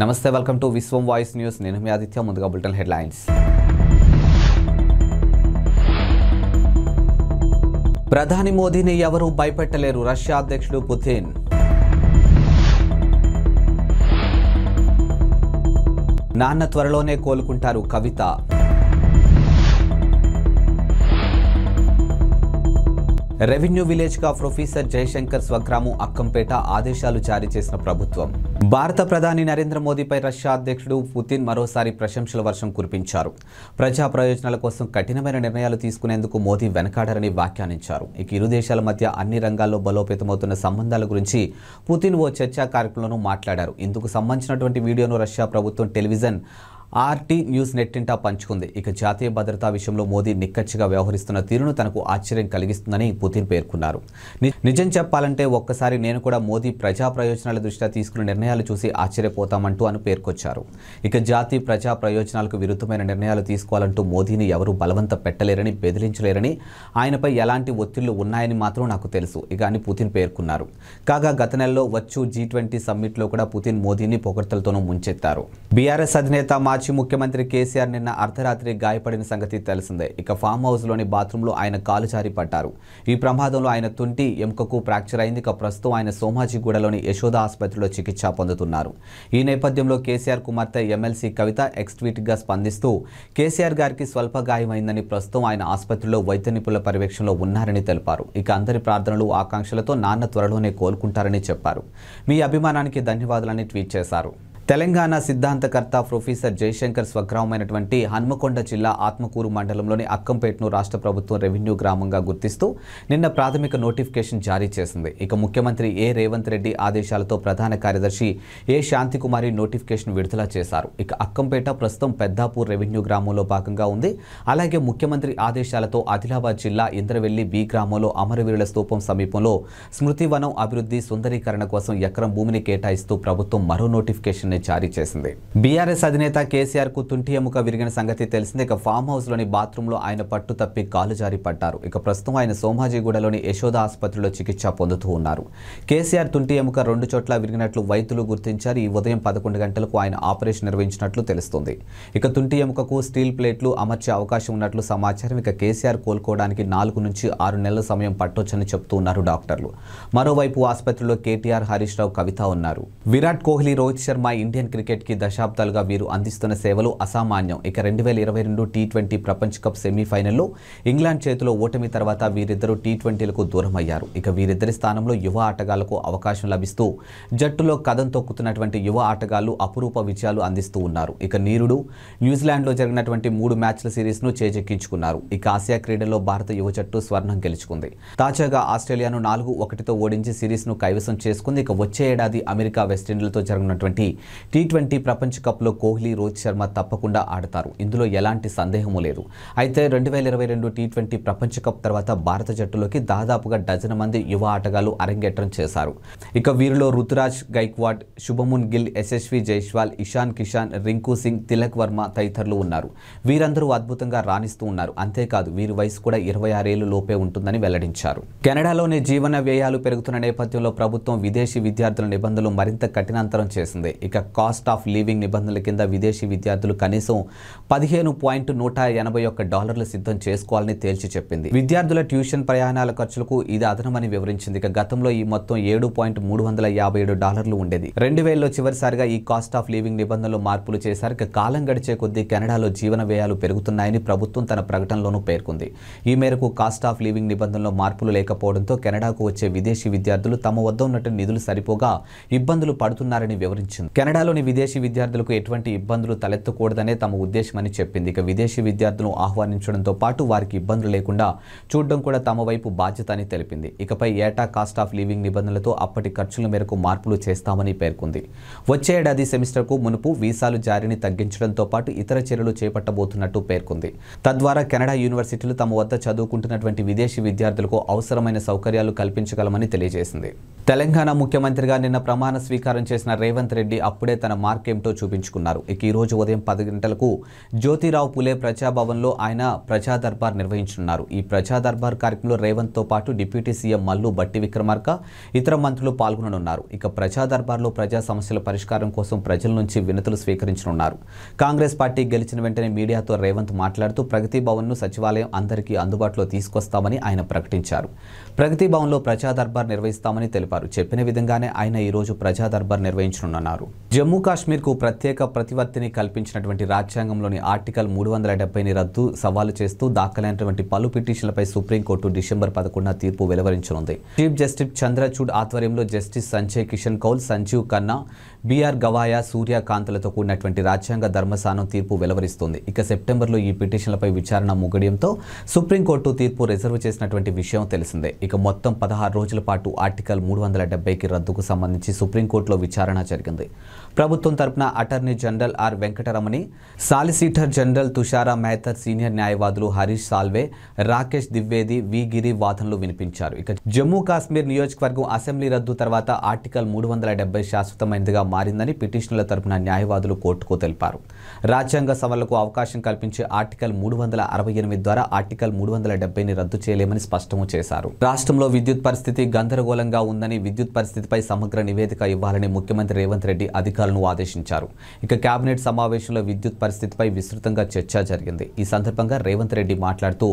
నమస్తే welcome to Vishwam voice news నేను మీ ఆదిత్య ముందుగా బులెటిన్ హెడ్లైన్స్ ప్రధాని మోదీని ఎవరూ భయపెట్టలేరు రష్యా అధ్యక్షుడు పుతిన్ నాన్న త్వరలోనే కోలుకుంటారు కవిత రెవెన్యూ విలేజ్గా ప్రొఫెసర్ జయశంకర్ స్వగ్రామం అక్కంపేట ఆదేశాలు జారీ చేసిన ప్రభుత్వం భారత ప్రధాని నరేంద్ర మోదీపై రష్యా అధ్యక్షుడు పుతిన్ మరోసారి ప్రశంసల వర్షం కురిపించారు ప్రజా ప్రయోజనాల కోసం కఠినమైన నిర్ణయాలు తీసుకునేందుకు మోదీ వెనకాడరని వ్యాఖ్యానించారు ఇక ఇరు దేశాల మధ్య అన్ని రంగాల్లో బలోపేతమవుతున్న సంబంధాల గురించి పుతిన్ ఓ చర్చా కార్యక్రమంలో మాట్లాడారు ఇందుకు సంబంధించినటువంటి వీడియోను రష్యా ప్రభుత్వం టెలివిజన్ ఆర్టీ న్యూస్ నెట్టింటా పంచుకుంది ఇక జాతీయ భద్రతా విషయంలో మోదీ నిక్కచ్చిగా వ్యవహరిస్తున్న తీరును తనకు ఆశ్చర్యం కలిగిస్తుందని పుతిన్ పేర్కొన్నారు నిజం చెప్పాలంటే ఒక్కసారి నేను కూడా మోదీ ప్రజా ప్రయోజనాల దృష్ట్యా తీసుకున్న నిర్ణయాలు చూసి ఆశ్చర్యపోతామంటూ అని పేర్కొచ్చారు ఇక జాతి ప్రజా ప్రయోజనాలకు విరుద్ధమైన నిర్ణయాలు తీసుకోవాలంటూ మోదీని ఎవరూ బలవంత పెట్టలేరని బెదిరించలేరని ఆయనపై ఎలాంటి ఒత్తిళ్లు ఉన్నాయని మాత్రం నాకు తెలుసు ఇక అని పుతిన్ పేర్కొన్నారు కాగా గత నెలలో వచ్చు జీ ట్వంటీ సమ్మిట్లో కూడా పుతిన్ మోదీని పొగడ్తలతోనూ ముంచెత్తారు బీఆర్ఎస్ అధినేత మాజీ మాజీ ముఖ్యమంత్రి కేసీఆర్ నిన్న అర్ధరాత్రి గాయపడిన సంగతి తెలిసిందే ఇక ఫామ్ హౌస్లోని బాత్రూంలో ఆయన కాలు జారి పడ్డారు ఈ ప్రమాదంలో ఆయన తుంటి ఎముకకు ఫ్రాక్చర్ అయింది ఇక ప్రస్తుతం ఆయన సోమాజిగూడలోని యశోద ఆసుపత్రిలో చికిత్స పొందుతున్నారు ఈ నేపథ్యంలో కేసీఆర్ కుమార్తె ఎమ్మెల్సీ కవిత ఎక్స్ గా స్పందిస్తూ కేసీఆర్ గారికి స్వల్ప గాయమైందని ప్రస్తుతం ఆయన ఆసుపత్రిలో వైద్య నిపుణుల పర్యవేక్షణలో ఉన్నారని తెలిపారు ఇక అందరి ప్రార్థనలు ఆకాంక్షలతో నాన్న త్వరలోనే కోలుకుంటారని చెప్పారు మీ అభిమానానికి ధన్యవాదాలని ట్వీట్ చేశారు తెలంగాణ సిద్ధాంతకర్త ప్రొఫెసర్ జయశంకర్ స్వగ్రామమైనటువంటి హన్మకొండ జిల్లా ఆత్మకూరు మండలంలోని అక్కంపేటను రాష్ట్ర ప్రభుత్వం రెవెన్యూ గ్రామంగా గుర్తిస్తూ నిన్న ప్రాథమిక నోటిఫికేషన్ జారీ చేసింది ఇక ముఖ్యమంత్రి ఏ రేవంత్ రెడ్డి ఆదేశాలతో ప్రధాన కార్యదర్శి ఏ శాంతికుమారి నోటిఫికేషన్ విడుదల చేశారు ఇక అక్కంపేట ప్రస్తుతం పెద్దాపూర్ రెవెన్యూ గ్రామంలో భాగంగా ఉంది అలాగే ముఖ్యమంత్రి ఆదేశాలతో ఆదిలాబాద్ జిల్లా ఇంద్రవెల్లి బి గ్రామంలో అమరవీరుల స్థూపం సమీపంలో స్మృతివనం అభివృద్ధి సుందరీకరణ కోసం ఎకరం భూమిని కేటాయిస్తూ ప్రభుత్వం మరో నోటిఫికేషన్ జారీ చేసింది బీఆర్ఎస్ అధినేత కేసీఆర్ కు తుంటి ఎముక విరిగిన సంగతి తెలిసింది ఇక ఫామ్ హౌస్ లోని బాత్రూంలో ఆయన పట్టు తప్పి కాలు జారి పడ్డారు ఇక ప్రస్తుతం ఆయన సోమాజిగూడలోని యశోద ఆసుపత్రిలో చికిత్స పొందుతూ ఉన్నారు కేసీఆర్ తుంటి ఎముక రెండు చోట్ల విరిగినట్లు వైద్యులు గుర్తించారు ఈ ఉదయం పదకొండు గంటలకు ఆయన ఆపరేషన్ నిర్వహించినట్లు తెలుస్తుంది ఇక తుంటి ఎముకకు స్టీల్ ప్లేట్లు అమర్చే అవకాశం ఉన్నట్లు సమాచారం ఇక కేసీఆర్ కోలుకోవడానికి నాలుగు నుంచి ఆరు నెలల సమయం పట్టొచ్చని చెబుతున్నారు డాక్టర్లు మరోవైపు ఆసుపత్రిలో కేటీఆర్ హరీష్ రావు కవిత ఉన్నారు విరాట్ కోహ్లీ రోహిత్ శర్మ ఇండియన్ క్రికెట్కి దశాబ్దాలుగా వీరు అందిస్తున్న సేవలు అసామాన్యం ఇక రెండు వేల ఇరవై రెండు టీ ట్వంటీ ప్రపంచ కప్ సెమీఫైనల్లో ఇంగ్లాండ్ చేతిలో ఓటమి తర్వాత వీరిద్దరూ టీ ట్వంటీలకు దూరమయ్యారు ఇక వీరిద్దరి స్థానంలో యువ ఆటగాళ్లకు అవకాశం లభిస్తూ జట్టులో కథం తొక్కుతున్నటువంటి యువ ఆటగాళ్లు అపురూప విజయాలు అందిస్తూ ఉన్నారు ఇక నీరుడు న్యూజిలాండ్లో జరిగినటువంటి మూడు మ్యాచ్ల సిరీస్ను చేజెక్కించుకున్నారు ఇక ఆసియా క్రీడల్లో భారత యువ జట్టు స్వర్ణం గెలుచుకుంది తాజాగా ఆస్ట్రేలియాను నాలుగు ఒకటితో ఓడించి సిరీస్ను కైవసం చేసుకుంది ఇక వచ్చే ఏడాది అమెరికా వెస్టిండీలతో జరిగినటువంటి టీ ట్వంటీ ప్రపంచ కప్లో కోహ్లీ రోహిత్ శర్మ తప్పకుండా ఆడతారు ఇందులో ఎలాంటి సందేహము లేదు అయితే రెండు వేల ఇరవై రెండు టీ ట్వంటీ ప్రపంచ కప్ తర్వాత భారత జట్టులోకి దాదాపుగా డజన్ మంది యువ ఆటగాళ్లు అరంగేట్రం చేశారు ఇక వీరిలో రుతురాజ్ గైక్వాడ్ శుభమున్ గిల్ యశస్వి జైస్వాల్ ఇషాన్ కిషాన్ రింకు సింగ్ తిలక్ వర్మ తదితరులు ఉన్నారు వీరందరూ అద్భుతంగా రాణిస్తూ ఉన్నారు అంతేకాదు వీరి వయసు కూడా ఇరవై ఆరేళ్లు లోపే ఉంటుందని వెల్లడించారు కెనడాలోనే జీవన వ్యయాలు పెరుగుతున్న నేపథ్యంలో ప్రభుత్వం విదేశీ విద్యార్థుల నిబంధనలు మరింత కఠినంతరం చేసింది ఇక కాస్ట్ ఆఫ్ లివింగ్ నిబంధనల కింద విదేశీ విద్యార్థులు కనీసం పదిహేను పాయింట్ నూట ఎనభై ఒక్క డాలర్లు సిద్ధం చేసుకోవాలని తేల్చి చెప్పింది విద్యార్థుల ట్యూషన్ ప్రయాణాల ఖర్చులకు ఇది అదనమని వివరించింది ఇక గతంలో ఈ మొత్తం ఏడు పాయింట్ మూడు వందల యాభై ఏడు డాలర్లు ఉండేది రెండు వేలలో చివరిసారిగా ఈ కాస్ట్ ఆఫ్ లివింగ్ నిబంధనలు మార్పులు చేశారు ఇక కాలం గడిచే కొద్దీ కెనడాలో జీవన వ్యయాలు పెరుగుతున్నాయని ప్రభుత్వం తన ప్రకటనలోనూ పేర్కొంది ఈ మేరకు కాస్ట్ ఆఫ్ లివింగ్ నిబంధనలు మార్పులు లేకపోవడంతో కెనడాకు వచ్చే విదేశీ విద్యార్థులు తమ వద్ద ఉన్నట్టు నిధులు సరిపోగా ఇబ్బందులు పడుతున్నారని వివరించింది కెనడా కెనడాలోని విదేశీ విద్యార్థులకు ఎటువంటి ఇబ్బందులు తలెత్తకూడదనే తమ ఉద్దేశమని చెప్పింది ఇక విదేశీ విద్యార్థులను ఆహ్వానించడంతో పాటు వారికి ఇబ్బందులు లేకుండా చూడడం కూడా తమ వైపు బాధ్యత అని తెలిపింది ఇకపై ఏటా కాస్ట్ ఆఫ్ లివింగ్ నిబంధనలతో అప్పటి ఖర్చుల మేరకు మార్పులు చేస్తామని పేర్కొంది వచ్చే ఏడాది సెమిస్టర్కు మునుపు వీసాలు జారీని తగ్గించడంతో పాటు ఇతర చర్యలు చేపట్టబోతున్నట్టు పేర్కొంది తద్వారా కెనడా యూనివర్సిటీలు తమ వద్ద చదువుకుంటున్నటువంటి విదేశీ విద్యార్థులకు అవసరమైన సౌకర్యాలు కల్పించగలమని తెలియజేసింది తెలంగాణ ముఖ్యమంత్రిగా నిన్న ప్రమాణ స్వీకారం చేసిన రేవంత్ రెడ్డి అప్పుడే తన మార్కేమిటో చూపించుకున్నారు ఇక ఈరోజు ఉదయం పది గంటలకు జ్యోతిరావు పులే ప్రజాభవన్లో ఆయన ప్రజా దర్బార్ నిర్వహించనున్నారు ఈ ప్రజా దర్బార్ కార్యక్రమంలో రేవంత్తో పాటు డిప్యూటీ సీఎం మల్లు బట్టి విక్రమార్క ఇతర మంత్రులు పాల్గొననున్నారు ఇక ప్రజా దర్బార్లో ప్రజా సమస్యల పరిష్కారం కోసం ప్రజల నుంచి వినతులు స్వీకరించనున్నారు కాంగ్రెస్ పార్టీ గెలిచిన వెంటనే మీడియాతో రేవంత్ మాట్లాడుతూ ప్రగతి భవన్ను సచివాలయం అందరికీ అందుబాటులో తీసుకొస్తామని ఆయన ప్రకటించారు ప్రగతి భవన్లో ప్రజా దర్బార్ నిర్వహిస్తామని తెలిపారు చెప్పిన విధంగానే ఆయన ఈరోజు ప్రజా దర్బార్ నిర్వహించనున్నారు జమ్మూ కాశ్మీర్కు ప్రత్యేక ప్రతిపత్తిని కల్పించినటువంటి రాజ్యాంగంలోని ఆర్టికల్ మూడు వందల డెబ్బైని రద్దు సవాలు చేస్తూ దాఖలైనటువంటి పలు పిటిషన్లపై సుప్రీంకోర్టు డిసెంబర్ పదకొండున తీర్పు వెలువరించనుంది చీఫ్ జస్టిస్ చంద్రచూడ్ ఆధ్వర్యంలో జస్టిస్ సంజయ్ కిషన్ కౌల్ సంజీవ్ ఖన్నా బీఆర్ గవాయ సూర్యకాంతలతో కూడినటువంటి రాజ్యాంగ ధర్మశానం తీర్పు వెలువరిస్తుంది ఇక సెప్టెంబర్లో ఈ పిటిషన్లపై విచారణ ముగడియంతో సుప్రీంకోర్టు తీర్పు రిజర్వ్ చేసినటువంటి విషయం తెలిసిందే ఇక మొత్తం పదహారు రోజుల పాటు ఆర్టికల్ మూడు వందల డెబ్బైకి రద్దుకు సంబంధించి సుప్రీంకోర్టులో విచారణ జరిగింది ప్రభుత్వం తరపున attorney general R Venkataramani solicitor general Tushar Mehta senior న్యాయవాదులు హరీష్ సాల్వే రాకేష్ ద్వివేది వి గిరి వాదనలు వినిపించారు ఇక జమ్మూ కాశ్మీర్ నియోజకవర్గం అసెంబ్లీ రద్దు తర్వాత ఆర్టికల్ మూడు వందల డెబ్బై శాశ్వతమైనదిగా మారిందని పిటిషన్ల తరపున న్యాయవాదులు కోర్టుకు తెలిపారు రాజ్యాంగ సభలకు అవకాశం కల్పించే ఆర్టికల్ మూడు వందల అరవై ఎనిమిది ద్వారా ఆర్టికల్ మూడు వందల డెబ్బైని రద్దు చేయలేమని స్పష్టం చేశారు రాష్ట్రంలో విద్యుత్ పరిస్థితి గందరగోళంగా ఉందని విద్యుత్ పరిస్థితిపై సమగ్ర నివేదిక ఇవ్వాలని ముఖ్యమంత్రి రేవంత్ రెడ్డి అధికారులు అధికారులను ఆదేశించారు ఇక కేబినెట్ సమావేశంలో విద్యుత్ పరిస్థితిపై విస్తృతంగా చర్చ జరిగింది ఈ సందర్భంగా రేవంత్ రెడ్డి మాట్లాడుతూ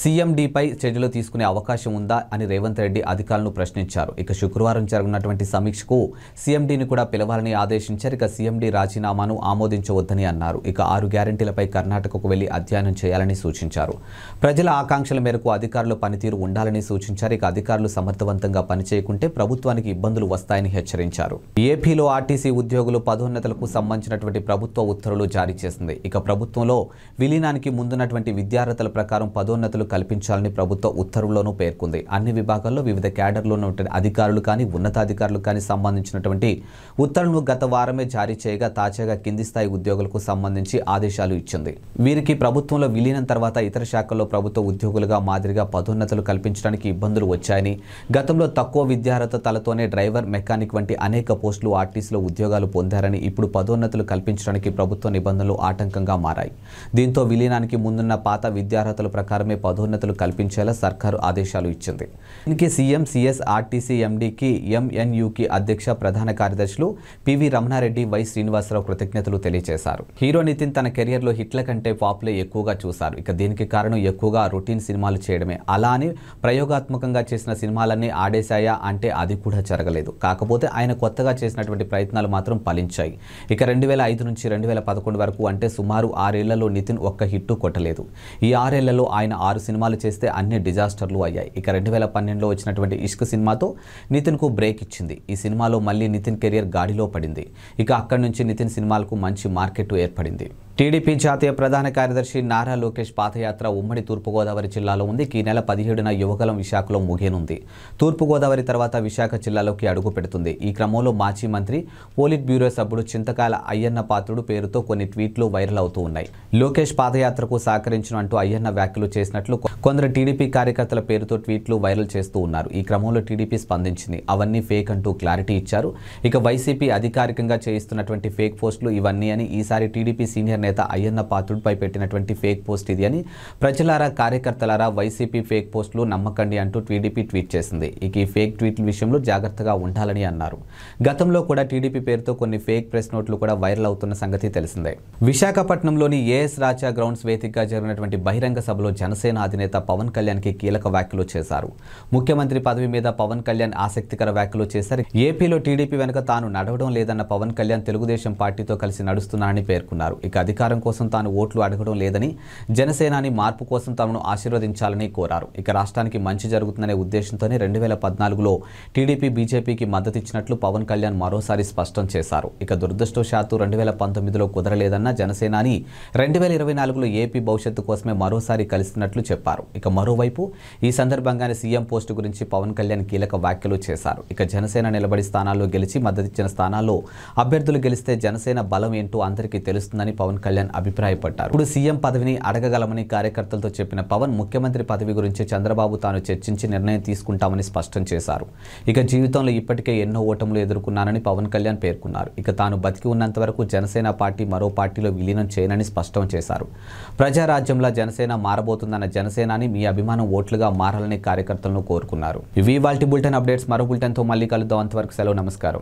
సీఎండీపై చర్యలు తీసుకునే అవకాశం ఉందా అని రేవంత్ రెడ్డి అధికారులను ప్రశ్నించారు ఇక శుక్రవారం జరగనున్నటువంటి సమీక్షకు సీఎండీని కూడా పిలవాలని ఆదేశించారు ఇక సీఎండీ రాజీనామాను ఆమోదించవద్దని అన్నారు ఇక ఆరు గ్యారంటీలపై కర్ణాటకకు వెళ్లి అధ్యయనం చేయాలని సూచించారు ప్రజల ఆకాంక్షల మేరకు అధికారులు పనితీరు ఉండాలని సూచించారు ఇక అధికారులు సమర్థవంతంగా పనిచేయకుంటే ప్రభుత్వానికి ఇబ్బందులు వస్తాయని హెచ్చరించారు ఏపీలో ఆర్టీసీ ఉద్యోగులు పదోన్నతులకు సంబంధించినటువంటి ప్రభుత్వ ఉత్తర్వులు జారీ చేసింది ఇక ప్రభుత్వంలో విలీనానికి ముందున్నటువంటి విద్యార్హతల ప్రకారం పదోన్నతులు అవకాశాలు కల్పించాలని ప్రభుత్వ ఉత్తర్వుల్లోనూ పేర్కొంది అన్ని విభాగాల్లో వివిధ క్యాడర్లోనూ అధికారులు కానీ ఉన్నతాధికారులు కానీ సంబంధించినటువంటి ఉత్తర్వులను గత వారమే జారీ చేయగా తాజాగా కింది స్థాయి ఉద్యోగులకు సంబంధించి ఆదేశాలు ఇచ్చింది వీరికి ప్రభుత్వంలో విలీనం తర్వాత ఇతర శాఖల్లో ప్రభుత్వ ఉద్యోగులుగా మాదిరిగా పదోన్నతులు కల్పించడానికి ఇబ్బందులు వచ్చాయని గతంలో తక్కువ తలతోనే డ్రైవర్ మెకానిక్ వంటి అనేక పోస్టులు ఆర్టీసీలో ఉద్యోగాలు పొందారని ఇప్పుడు పదోన్నతులు కల్పించడానికి ప్రభుత్వ నిబంధనలు ఆటంకంగా మారాయి దీంతో విలీనానికి ముందున్న పాత విద్యార్హతల ప్రకారమే పదోన్నతులు కల్పించేలా సర్కారు ఆదేశాలు ఇచ్చింది దీనికి సీఎం సిఎస్ ఆర్టీసీ ఎండీకి ఎంఎన్యుకి అధ్యక్ష ప్రధాన కార్యదర్శులు పివి రమణారెడ్డి వై శ్రీనివాసరావు కృతజ్ఞతలు తెలియజేశారు హీరో నితిన్ తన కెరియర్లో హిట్ల కంటే పాపులే ఎక్కువగా చూశారు ఇక దీనికి కారణం ఎక్కువగా రొటీన్ సినిమాలు చేయడమే అలా అని ప్రయోగాత్మకంగా చేసిన సినిమాలన్నీ ఆడేశాయా అంటే అది కూడా జరగలేదు కాకపోతే ఆయన కొత్తగా చేసినటువంటి ప్రయత్నాలు మాత్రం ఫలించాయి ఇక రెండు వేల ఐదు నుంచి రెండు వేల పదకొండు వరకు అంటే సుమారు ఆరేళ్లలో నితిన్ ఒక్క హిట్టు కొట్టలేదు ఈ ఆరేళ్లలో ఆయన ఆరు సినిమాలు చేస్తే అన్ని డిజాస్టర్లు అయ్యాయి ఇక రెండు వేల పన్నెండులో వచ్చినటువంటి ఇష్క్ సినిమాతో నితిన్కు బ్రేక్ ఇచ్చింది ఈ సినిమాలో మళ్ళీ నితిన్ కెరియర్ గాడిలో పడింది ఇక అక్కడి నుంచి నితిన్ సినిమాలకు మంచి మార్కెట్ ఏర్పడింది టీడీపీ జాతీయ ప్రధాన కార్యదర్శి నారా లోకేష్ పాదయాత్ర ఉమ్మడి తూర్పుగోదావరి జిల్లాలో ఉంది ఈ నెల పదిహేడున యువకలం విశాఖలో ముగియనుంది తూర్పుగోదావరి తర్వాత విశాఖ జిల్లాలోకి అడుగు పెడుతుంది ఈ క్రమంలో మాజీ మంత్రి పోలిట్ బ్యూరో సభ్యుడు చింతకాల అయ్యన్న పాత్రుడు పేరుతో కొన్ని ట్వీట్లు వైరల్ అవుతూ ఉన్నాయి లోకేష్ పాదయాత్రకు సహకరించిన అంటూ అయ్యన్న వ్యాఖ్యలు చేసినట్లు కొందరు టీడీపీ కార్యకర్తల పేరుతో ట్వీట్లు వైరల్ చేస్తూ ఉన్నారు ఈ క్రమంలో టీడీపీ స్పందించింది అవన్నీ ఫేక్ అంటూ క్లారిటీ ఇచ్చారు ఇక వైసీపీ అధికారికంగా చేయిస్తున్నటువంటి ఫేక్ పోస్టులు ఇవన్నీ అని ఈసారి టీడీపీ సీనియర్ నేత అయ్యన్న పాత్రుడిపై పెట్టినటువంటి ఫేక్ పోస్ట్ ఇది అని ప్రజలారా కార్యకర్తలారా వైసీపీ ఫేక్ పోస్టులు నమ్మకండి అంటూ టీడీపీ ట్వీట్ చేసింది ఇక ఈ ఫేక్ ట్వీట్ల విషయంలో జాగ్రత్తగా ఉండాలని అన్నారు గతంలో కూడా టీడీపీ పేరుతో కొన్ని ఫేక్ ప్రెస్ నోట్లు కూడా వైరల్ అవుతున్న సంగతి తెలిసిందే విశాఖపట్నంలోని ఏఎస్ రాజా గ్రౌండ్స్ వేదికగా జరిగినటువంటి బహిరంగ సభలో జనసేన అధినేత పవన్ కళ్యాణ్కి కీలక వ్యాఖ్యలు చేశారు ముఖ్యమంత్రి పదవి మీద పవన్ కళ్యాణ్ ఆసక్తికర వ్యాఖ్యలు చేశారు ఏపీలో టీడీపీ వెనుక తాను నడవడం లేదన్న పవన్ కళ్యాణ్ తెలుగుదేశం పార్టీతో కలిసి నడుస్తున్నారని పేర్కొన్నారు ఇక అధికారం కోసం తాను ఓట్లు అడగడం లేదని జనసేనాని మార్పు కోసం తమను ఆశీర్వదించాలని కోరారు ఇక రాష్ట్రానికి మంచి జరుగుతుందనే ఉద్దేశంతోనే రెండు వేల పద్నాలుగులో టీడీపీ బీజేపీకి మద్దతిచ్చినట్లు పవన్ కళ్యాణ్ మరోసారి స్పష్టం చేశారు ఇక దురదృష్టవశాత్తు రెండు వేల పంతొమ్మిదిలో కుదరలేదన్న జనసేనాని రెండు వేల ఇరవై నాలుగులో ఏపీ భవిష్యత్తు కోసమే మరోసారి కలిసినట్లు చెప్పారు ఇక మరోవైపు ఈ సందర్భంగానే సీఎం పోస్టు గురించి పవన్ కళ్యాణ్ కీలక వ్యాఖ్యలు చేశారు ఇక జనసేన నిలబడి స్థానాల్లో గెలిచి మద్దతిచ్చిన స్థానాల్లో అభ్యర్థులు గెలిస్తే జనసేన బలం ఏంటో అందరికీ తెలుస్తుందని పవన్ కళ్యాణ్ అభిప్రాయపడ్డారు ఇప్పుడు సీఎం పదవిని అడగగలమని కార్యకర్తలతో చెప్పిన పవన్ ముఖ్యమంత్రి పదవి గురించి చంద్రబాబు తాను చర్చించి నిర్ణయం తీసుకుంటామని స్పష్టం చేశారు ఇక జీవితంలో ఇప్పటికే ఎన్నో ఓటములు ఎదుర్కొన్నానని పవన్ కళ్యాణ్ పేర్కొన్నారు ఇక తాను బతికి ఉన్నంత వరకు జనసేన పార్టీ మరో పార్టీలో విలీనం చేయనని స్పష్టం చేశారు ప్రజారాజ్యంలో జనసేన మారబోతుందన్న జనసేనాని మీ అభిమానం ఓట్లుగా మారాలని కార్యకర్తలను కోరుకున్నారు ఇవి వాల్టి బులెటిన్ అప్డేట్స్ మరో బులెటిన్తో మళ్ళీ కలుద్దాం అంతవరకు సెలవు నమస్కారం